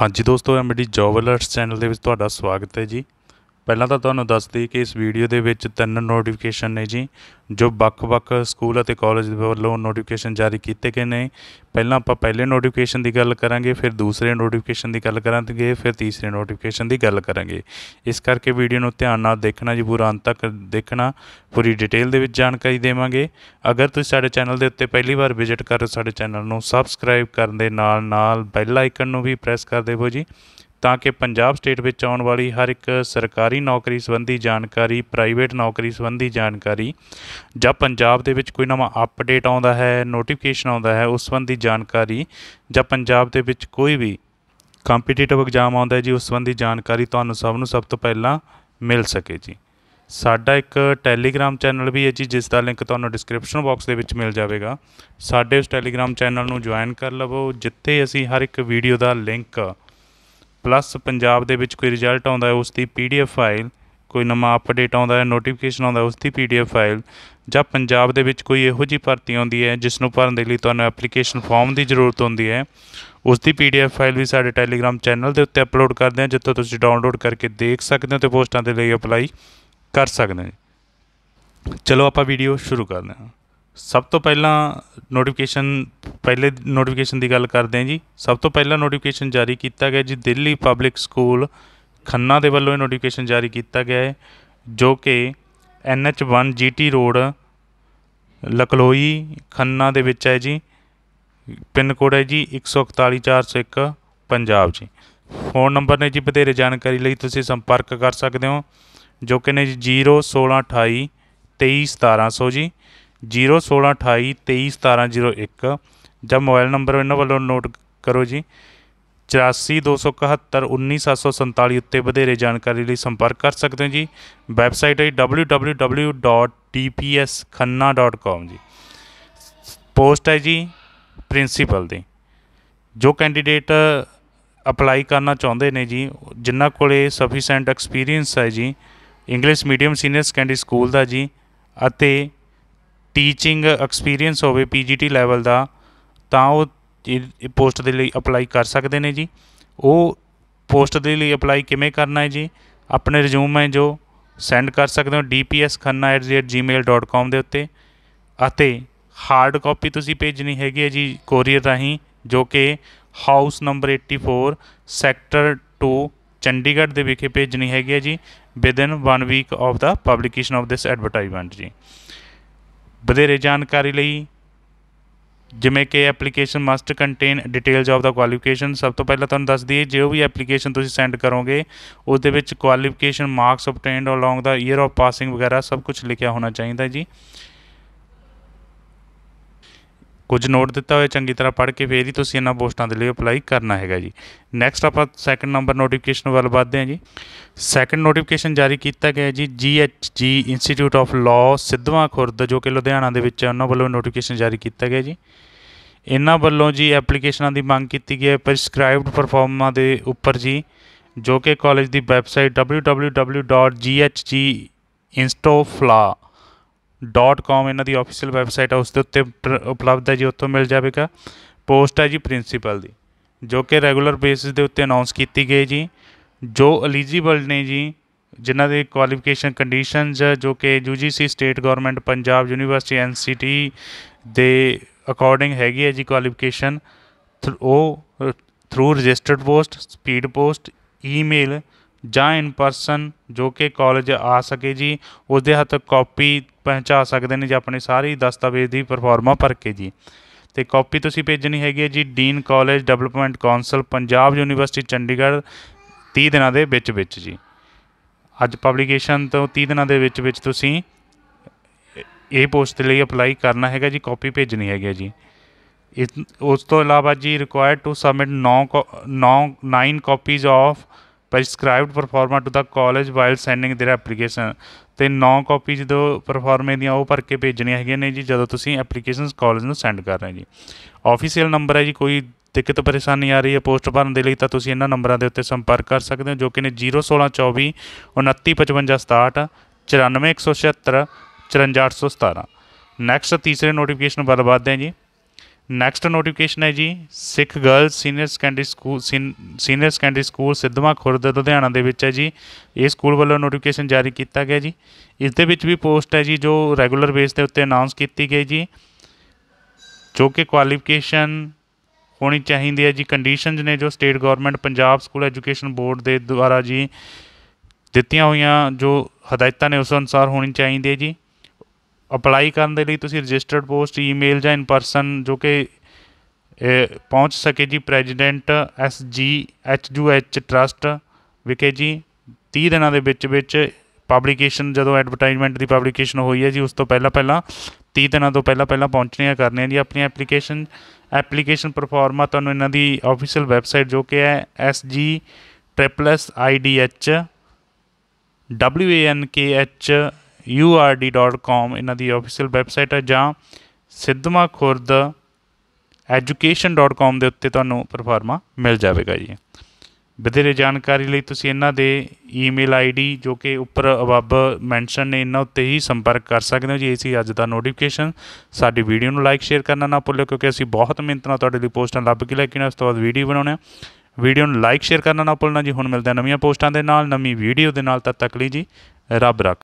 ਹਾਂਜੀ ਦੋਸਤੋ MD job alerts channel ਦੇ ਵਿੱਚ ਤੁਹਾਡਾ ਸਵਾਗਤ ਹੈ ਜੀ ਪਹਿਲਾਂ ਤਾਂ ਤੁਹਾਨੂੰ ਦੱਸ ਦਈ ਕਿ ਇਸ ਵੀਡੀਓ ਦੇ ਵਿੱਚ ਤਿੰਨ ਨੋਟੀਫਿਕੇਸ਼ਨ ਨੇ ਜੀ ਜੋ ਵੱਖ-ਵੱਖ ਸਕੂਲ ਅਤੇ ਕਾਲਜ ਦੇ ਵੱਲੋਂ ਨੋਟੀਫਿਕੇਸ਼ਨ ਜਾਰੀ ਕੀਤੇ ਗਏ ਨੇ ਪਹਿਲਾਂ ਆਪਾਂ ਪਹਿਲੇ ਨੋਟੀਫਿਕੇਸ਼ਨ ਦੀ ਗੱਲ ਕਰਾਂਗੇ ਫਿਰ ਦੂਸਰੇ ਨੋਟੀਫਿਕੇਸ਼ਨ ਦੀ ਗੱਲ ਕਰਾਂਗੇ ਫਿਰ ਤੀਸਰੇ ਨੋਟੀਫਿਕੇਸ਼ਨ ਦੀ ਗੱਲ ਕਰਾਂਗੇ ਇਸ ਕਰਕੇ ਵੀਡੀਓ ਨੂੰ ਧਿਆਨ ਨਾਲ ਦੇਖਣਾ ਜੀ ਪੂਰਾ ਅੰਤ ਤੱਕ ਦੇਖਣਾ ਪੂਰੀ ਡਿਟੇਲ ਦੇ ਵਿੱਚ ਜਾਣਕਾਰੀ ਦੇਵਾਂਗੇ ਅਗਰ ਤੁਸੀਂ ਸਾਡੇ ਚੈਨਲ ਦੇ ਉੱਤੇ ਪਹਿਲੀ ਵਾਰ ਵਿਜ਼ਿਟ ਕਰ ਰਹੇ ਸਾਡੇ ਚੈਨਲ ਨੂੰ ਸਬਸਕ੍ਰਾਈਬ ਕਰਨ ਦੇ ਨਾਲ ਨਾਲ ਬੈਲ ਆਈਕਨ ਨੂੰ ਵੀ ਪ੍ਰੈਸ ਕਰ ਦੇਵੋ ਜੀ ਤਾਂ ਕਿ ਪੰਜਾਬ ਸਟੇਟ ਵਿੱਚ ਆਉਣ ਵਾਲੀ ਹਰ ਇੱਕ ਸਰਕਾਰੀ ਨੌਕਰੀ ਸੰਬੰਧੀ ਜਾਣਕਾਰੀ ਪ੍ਰਾਈਵੇਟ ਨੌਕਰੀ ਸੰਬੰਧੀ ਜਾਣਕਾਰੀ ਜਾਂ ਪੰਜਾਬ ਦੇ ਵਿੱਚ ਕੋਈ ਨਵਾਂ ਅਪਡੇਟ ਆਉਂਦਾ ਹੈ ਨੋਟੀਫਿਕੇਸ਼ਨ ਆਉਂਦਾ ਹੈ ਉਸ ਸੰਬੰਧੀ ਜਾਣਕਾਰੀ ਜਾਂ ਪੰਜਾਬ ਦੇ ਵਿੱਚ ਕੋਈ ਵੀ ਕੰਪੀਟੀਟਿਵ ਐਗਜ਼ਾਮ ਆਉਂਦਾ ਹੈ ਜੀ ਉਸ ਸੰਬੰਧੀ ਜਾਣਕਾਰੀ ਤੁਹਾਨੂੰ ਸਭ ਨੂੰ ਸਭ ਤੋਂ ਪਹਿਲਾਂ ਮਿਲ ਸਕੇ ਜੀ ਸਾਡਾ ਇੱਕ ਟੈਲੀਗ੍ਰam ਚੈਨਲ ਵੀ ਹੈ ਜੀ ਜਿਸ ਦਾ ਲਿੰਕ ਤੁਹਾਨੂੰ ਡਿਸਕ੍ਰਿਪਸ਼ਨ ਬਾਕਸ ਦੇ ਵਿੱਚ ਮਿਲ ਜਾਵੇਗਾ ਸਾਡੇ ਉਸ ਟੈਲੀਗ੍ਰam ਚੈਨਲ ਨੂੰ ਜੁਆਇਨ ਕਰ ਲਵੋ ਜਿੱਥੇ ਅਸੀਂ ਹਰ ਇੱਕ ਵੀਡੀਓ ਦਾ ਲਿੰਕ ਪਲੱਸ ਪੰਜਾਬ ਦੇ ਵਿੱਚ ਕੋਈ ਰਿਜ਼ਲਟ ਆਉਂਦਾ ਹੈ ਉਸ ਦੀ ਪੀਡੀਐਫ ਫਾਈਲ ਕੋਈ ਨਵਾਂ ਅਪਡੇਟ ਆਉਂਦਾ ਹੈ ਨੋਟੀਫਿਕੇਸ਼ਨ ਆਉਂਦਾ ਹੈ ਉਸ ਦੀ ਪੀਡੀਐਫ ਫਾਈਲ ਜਾਂ ਪੰਜਾਬ ਦੇ ਵਿੱਚ ਕੋਈ ਇਹੋ ਜੀ ਭਰਤੀ ਆਉਂਦੀ ਹੈ ਜਿਸ ਨੂੰ ਭਰਨ ਦੇ ਲਈ ਤੁਹਾਨੂੰ ਐਪਲੀਕੇਸ਼ਨ ਫਾਰਮ ਦੀ ਜ਼ਰੂਰਤ ਹੁੰਦੀ ਹੈ ਉਸ ਦੀ ਪੀਡੀਐਫ ਫਾਈਲ ਵੀ ਸਾਡੇ ਟੈਲੀਗ੍ਰam ਚੈਨਲ ਦੇ ਉੱਤੇ ਅਪਲੋਡ ਕਰਦੇ ਹਾਂ ਜਿੱਥੋਂ ਤੁਸੀਂ ਡਾਊਨਲੋਡ ਕਰਕੇ ਦੇਖ ਸਕਦੇ ਹੋ ਤੇ ਪੋਸਟਾਂ ਦੇ ਲਈ ਅਪਲਾਈ ਕਰ ਸਕਦੇ ਹੋ ਚਲੋ ਆਪਾਂ ਵੀਡੀਓ ਸ਼ੁਰੂ ਕਰਦੇ ਹਾਂ ਸਭ ਤੋਂ ਪਹਿਲਾਂ ਨੋਟੀਫਿਕੇਸ਼ਨ ਪਹਿਲੇ ਨੋਟੀਫਿਕੇਸ਼ਨ ਦੀ ਗੱਲ ਕਰਦੇ ਹਾਂ ਜੀ ਸਭ ਤੋਂ ਪਹਿਲਾ ਨੋਟੀਫਿਕੇਸ਼ਨ ਜਾਰੀ ਕੀਤਾ ਗਿਆ ਜੀ ਦਿੱਲੀ ਪਬਲਿਕ ਸਕੂਲ ਖੰਨਾ ਦੇ ਵੱਲੋਂ ਇਹ ਨੋਟੀਫਿਕੇਸ਼ਨ ਜਾਰੀ ਕੀਤਾ ਗਿਆ ਹੈ ਜੋ ਕਿ NH1 GT ਰੋਡ ਲਕਲੋਈ ਖੰਨਾ ਦੇ ਵਿੱਚ ਹੈ ਜੀ ਪਿੰਨ ਕੋਡ ਹੈ ਜੀ 141401 ਪੰਜਾਬ ਜੀ ਫੋਨ ਨੰਬਰ ਨੇ ਜੀ ਵਧੇਰੇ ਜਾਣਕਾਰੀ ਲਈ ਤੁਸੀਂ ਸੰਪਰਕ ਕਰ ਸਕਦੇ ਹੋ ਜੋ ਕਿ ਨੇ ਜੀ 01628 1700 ਜੀ 01628 1701 ਜਾਂ ਮੋਬਾਈਲ ਨੰਬਰ ਇਹਨਾਂ ਵੱਲੋਂ ਨੋਟ ਕਰੋ ਜੀ 8427719747 ਉੱਤੇ ਵਧੇਰੇ ਜਾਣਕਾਰੀ ਲਈ ਸੰਪਰਕ ਕਰ ਸਕਦੇ ਹੋ ਜੀ ਵੈਬਸਾਈਟ ਹੈ www.tpskhanna.com ਜੀ ਪੋਸਟ ਹੈ ਜੀ ਪ੍ਰਿੰਸੀਪਲ ਦੀ ਜੋ ਕੈਂਡੀਡੇਟ ਅਪਲਾਈ ਕਰਨਾ ਚਾਹੁੰਦੇ ਨੇ ਜੀ ਜਿਨ੍ਹਾਂ ਕੋਲੇ ਸਫੀਸ਼ੀਐਂਟ ਐਕਸਪੀਰੀਅੰਸ ਹੈ ਜੀ English medium senior secondary school ਦਾ ਜੀ ਅਤੇ ਟੀਚਿੰਗ ਐਕਸਪੀਰੀਅੰਸ ਹੋਵੇ ਪੀਜੀਟੀ ਲੈਵਲ ਦਾ ਤਾਂ ਉਹ ਇਹ ਪੋਸਟ ਦੇ ਲਈ ਅਪਲਾਈ ਕਰ ਸਕਦੇ ਨੇ ਜੀ ਉਹ ਪੋਸਟ ਦੇ ਲਈ ਅਪਲਾਈ ਕਿਵੇਂ ਕਰਨਾ ਹੈ ਜੀ ਆਪਣੇ ਰਿਜ਼ਿਊਮ ਹੈ ਜੋ ਸੈਂਡ ਕਰ ਸਕਦੇ ਹੋ dpskhanna@gmail.com ਦੇ ਉੱਤੇ ਅਤੇ ਹਾਰਡ ਕਾਪੀ ਤੁਸੀਂ ਭੇਜਣੀ ਹੈਗੀ ਹੈ ਜੀ ਕੋਰੀਅਰ ਰਾਹੀਂ ਜੋ ਕਿ ਹਾਊਸ ਨੰਬਰ 84 ਸੈਕਟਰ 2 ਚੰਡੀਗੜ੍ਹ ਦੇ ਵਿਖੇ ਭੇਜਣੀ ਹੈਗੀ ਹੈ ਜੀ ਵਿਦਨ 1 ਵੀਕ ਆਫ ਦਾ ਪਬਲਿਕੇਸ਼ਨ ਆਫ ਦਿਸ ਐਡਵਰਟਾਈਜ਼ਮੈਂਟ ਜੀ ਬਧੇਰੇ ਜਾਣਕਾਰੀ ਲਈ ਜਿਵੇਂ ਕਿ application must contain details of ਦਾ ਕੁਆਲੀਫਿਕੇਸ਼ਨ ਸਭ ਤੋਂ ਪਹਿਲਾਂ ਤੁਹਾਨੂੰ ਦੱਸ ਦਈਏ ਜੇ ਉਹ ਵੀ ਐਪਲੀਕੇਸ਼ਨ ਤੁਸੀਂ ਸੈਂਡ ਕਰੋਗੇ ਉਸ ਦੇ ਵਿੱਚ ਕੁਆਲੀਫਿਕੇਸ਼ਨ ਮਾਰਕਸ ਆਬਟੇਨਡ ਅਲੋਂਗ ਦਾ ਈਅਰ ਆਫ ਪਾਸਿੰਗ ਵਗੈਰਾ ਸਭ ਕੁਝ ਲਿਖਿਆ ਹੋਣਾ ਚਾਹੀਦਾ ਜੀ ਕੁਝ ਨੋਟ ਦਿੱਤਾ ਹੋਇਆ ਚੰਗੀ ਤਰ੍ਹਾਂ ਪੜ੍ਹ ਕੇ ਫੇਰ ਹੀ ਤੁਸੀਂ ਇਹਨਾਂ ਪੋਸਟਾਂ ਦੇ ਲਈ ਅਪਲਾਈ ਕਰਨਾ ਹੈਗਾ ਜੀ ਨੈਕਸਟ ਆਪਾਂ ਸੈਕੰਡ ਨੰਬਰ ਨੋਟੀਫਿਕੇਸ਼ਨ ਵੱਲ ਵਧਦੇ ਹਾਂ ਜੀ ਸੈਕੰਡ ਨੋਟੀਫਿਕੇਸ਼ਨ ਜਾਰੀ ਕੀਤਾ ਗਿਆ ਜੀ GHG institute of law Sidhwan Khurd ਜੋ ਕਿ ਲੁਧਿਆਣਾ ਦੇ ਵਿੱਚ ਉਹਨਾਂ ਵੱਲੋਂ ਨੋਟੀਫਿਕੇਸ਼ਨ ਜਾਰੀ ਕੀਤਾ ਗਿਆ ਜੀ ਇਹਨਾਂ ਵੱਲੋਂ ਜੀ ਐਪਲੀਕੇਸ਼ਨਾਂ ਦੀ ਮੰਗ ਕੀਤੀ ਗਈ ਹੈ ਪ੍ਰਿਸਕ੍ਰਾਈਬਡ ਪਰਫਾਰਮਾਂ ਦੇ ਉੱਪਰ ਜੀ ਜੋ ਕਿ ਕਾਲਜ ਦੀ ਵੈਬਸਾਈਟ www.ghginstoflaw .com ਇਹਨਾਂ ਦੀ ਅਫੀਸ਼ੀਅਲ ਵੈਬਸਾਈਟ ਆ ਉਸ ਦੇ ਉੱਤੇ ਉਪਲਬਧ ਹੈ ਜੀ ਉੱਥੋਂ ਮਿਲ ਜਾਵੇਗਾ ਪੋਸਟ ਹੈ ਜੀ ਪ੍ਰਿੰਸੀਪਲ ਦੀ ਜੋ ਕਿ ਰੈਗੂਲਰ ਬੇਸਿਸ ਦੇ ਉੱਤੇ ਅਨਾਉਂਸ ਕੀਤੀ ਗਈ ਜੀ ਜੋ ਐਲੀਜੀਬਲ ਨੇ ਜੀ ਜਿਨ੍ਹਾਂ ਦੇ ਕੁਆਲੀਫਿਕੇਸ਼ਨ ਕੰਡੀਸ਼ਨਸ ਜੋ ਕਿ UGC state government Punjab university NCT ਦੇ ਅਕੋਰਡਿੰਗ ਹੈਗੀ ਹੈ ਜੀ ਕੁਆਲੀਫਿਕੇਸ਼ਨ ਉਹ through registered post speed post email ਜਾਂ ਇਨ ਪਰਸਨ ਜੋ ਕਿ ਕਾਲਜ ਆ ਸਕੇ ਜੀ ਉਸ ਦੇ ਹੱਥ ਕਾਪੀ ਪਹੁੰਚਾ ਸਕਦੇ ਨੇ ਜੀ ਆਪਣੇ ਸਾਰੇ ਦਸਤਾਵੇਜ਼ ਦੀ ਪਰਫਾਰਮਾ ਭਰ ਕੇ ਜੀ ਤੇ ਕਾਪੀ ਤੁਸੀਂ ਭੇਜਣੀ ਹੈਗੀ ਹੈ ਜੀ dean college development council Punjab university Chandigarh 30 ਦਿਨਾਂ ਦੇ ਵਿੱਚ ਵਿੱਚ ਜੀ ਅੱਜ ਪਬਲੀਕੇਸ਼ਨ ਤੋਂ 30 ਦਿਨਾਂ ਦੇ ਵਿੱਚ ਵਿੱਚ ਤੁਸੀਂ ਇਹ ਪੋਸਟ ਲਈ ਅਪਲਾਈ ਕਰਨਾ ਹੈਗਾ ਜੀ ਕਾਪੀ ਭੇਜਣੀ ਹੈਗੀ ਜੀ ਉਸ ਤੋਂ ਇਲਾਵਾ ਜੀ required to submit 9 9 9 copies of prescribed performa to the college while sending their application ਤੇ 9 ਕਾਪੀ ਜਦੋਂ ਪਰਫਾਰਮੇ ਦੀਆਂ ਉਹ ਭਰ ਕੇ ਭੇਜਣੀਆਂ ਹੈਗੀਆਂ ਨੇ ਜੀ ਜਦੋਂ ਤੁਸੀਂ ਐਪਲੀਕੇਸ਼ਨਸ ਕਾਲਜ ਨੂੰ ਸੈਂਡ ਕਰ ਰਹੇ ਜੀ ਆਫੀਸ਼ੀਅਲ ਨੰਬਰ ਹੈ ਜੀ ਕੋਈ ਦਿੱਕਤ ਪਰੇਸ਼ਾਨੀ ਆ ਰਹੀ ਹੈ ਪੋਸਟ ਭਰਨ ਦੇ ਲਈ ਤਾਂ ਤੁਸੀਂ ਇਹਨਾਂ ਨੰਬਰਾਂ ਦੇ ਉੱਤੇ ਸੰਪਰਕ ਕਰ ਸਕਦੇ ਹੋ ਜੋ ਕਿ ਨੇ 01624 295567 94176 54817 ਨੈਕਸਟ ਤੀਸਰੇ ਨੋਟੀਫਿਕੇਸ਼ਨ ਬਾਰੇ ਬਾਤ ਦੇ ਜੀ ਨੈਕਸਟ ਨੋਟੀਫਿਕੇਸ਼ਨ ਹੈ ਜੀ Sikh girls senior secondary school senior secondary school Sidhwan Khurd Ludhiana ਦੇ ਵਿੱਚ ਹੈ ਜੀ ਇਹ ਸਕੂਲ ਵੱਲੋਂ ਨੋਟੀਫਿਕੇਸ਼ਨ ਜਾਰੀ ਕੀਤਾ ਗਿਆ ਜੀ ਇਸ ਦੇ ਵਿੱਚ ਵੀ ਪੋਸਟ ਹੈ ਜੀ ਜੋ ਰੈਗੂਲਰ ਬੇਸ ਦੇ ਉੱਤੇ ਅਨਾਉਂਸ ਕੀਤੀ ਗਈ ਜੀ ਜੋ ਕਿ ਕੁਆਲੀਫਿਕੇਸ਼ਨ ਹੋਣੀ ਚਾਹੀਦੀ ਹੈ ਜੀ ਕੰਡੀਸ਼ਨਸ ਨੇ ਜੋ state government Punjab school education board ਦੇ ਦੁਆਰਾ ਜੀ ਦਿੱਤੀਆਂ ਹੋਈਆਂ ਜੋ ਹਦਾਇਤਾਂ ਨੇ ਉਸ ਅਨੁਸਾਰ ਹੋਣੀ ਚਾਹੀਦੀ ਹੈ ਜੀ ਅਪਲਾਈ ਕਰਨ ਦੇ ਲਈ ਤੁਸੀਂ ਰਜਿਸਟਰਡ ਪੋਸਟ ਈਮੇਲ ਜਾਂ ਇਨ ਪਰਸਨ ਜੋ ਕਿ ਪਹੁੰਚ ਸਕੇ ਜੀ president S G H U H trust ਵਿਖੇ ਜੀ 30 ਦਿਨਾਂ ਦੇ ਵਿੱਚ ਵਿੱਚ ਪਬਲੀਕੇਸ਼ਨ ਜਦੋਂ ਐਡਵਰਟਾਈਜ਼ਮੈਂਟ ਦੀ ਪਬਲੀਕੇਸ਼ਨ ਹੋਈ ਹੈ ਜੀ ਉਸ ਤੋਂ ਪਹਿਲਾਂ ਪਹਿਲਾਂ 30 ਦਿਨਾਂ ਤੋਂ ਪਹਿਲਾਂ ਪਹਿਲਾਂ ਪਹੁੰਚਣੀਆਂ ਕਰਨੀਆਂ ਜੀ ਆਪਣੀ ਐਪਲੀਕੇਸ਼ਨ ਐਪਲੀਕੇਸ਼ਨ ਪਰਫਾਰਮਾ ਤੁਹਾਨੂੰ ਇਹਨਾਂ ਦੀ ਆਫੀਸ਼ੀਅਲ ਵੈਬਸਾਈਟ ਜੋ ਕਿ ਹੈ sg ਐਨ ਕੇ ਐਚ urd.com ਇਹਨਾਂ ਦੀ ਅਫੀਸ਼ੀਅਲ ਵੈਬਸਾਈਟ ਹੈ ਜਾਂ ਸਿੱਧਮਾ ਖੁਰਦ education.com ਦੇ ਉੱਤੇ ਤੁਹਾਨੂੰ ਪਰਫਾਰਮਾ ਮਿਲ ਜਾਵੇਗਾ ਜੀ ਵਧੇਰੇ ਜਾਣਕਾਰੀ ਲਈ ਤੁਸੀਂ ਇਹਨਾਂ ਦੇ ਈਮੇਲ ਆਈਡੀ ਜੋ ਕਿ ਉੱਪਰ ਅਬਬ ਮੈਂਸ਼ਨ ਨੇ ਇਹਨਾਂ ਉੱਤੇ ਹੀ ਸੰਪਰਕ ਕਰ ਸਕਦੇ ਹੋ ਜੀ ਇਹ ਸੀ ਅੱਜ ਦਾ ਨੋਟੀਫਿਕੇਸ਼ਨ ਸਾਡੀ ਵੀਡੀਓ ਨੂੰ ਲਾਈਕ ਸ਼ੇਅਰ ਕਰਨਾ ਨਾ ਭੁੱਲਿਓ ਕਿਉਂਕਿ ਅਸੀਂ ਬਹੁਤ ਮਿਹਨਤ ਨਾਲ ਤੁਹਾਡੇ ਲਈ ਪੋਸਟਾਂ ਲੱਭ ਕੇ ਲੈ ਕੇ ਨੇ ਉਸ ਤੋਂ ਬਾਅਦ ਵੀਡੀਓ ਬਣਾਉਣੇ ਆ ਵੀਡੀਓ ਨੂੰ ਲਾਈਕ ਸ਼ੇਅਰ ਕਰਨਾ ਨਾ ਭੁੱਲਣਾ ਜੀ ਹੁਣ ਮਿਲਦੇ ਆ ਨਵੀਆਂ ਪੋਸਟਾਂ ਦੇ ਨਾਲ ਨਵੀਂ ਵੀਡੀਓ ਦੇ ਨਾਲ ਤਦ ਤੱਕ ਲਈ ਜੀ ਰੱਬ ਰੱਖ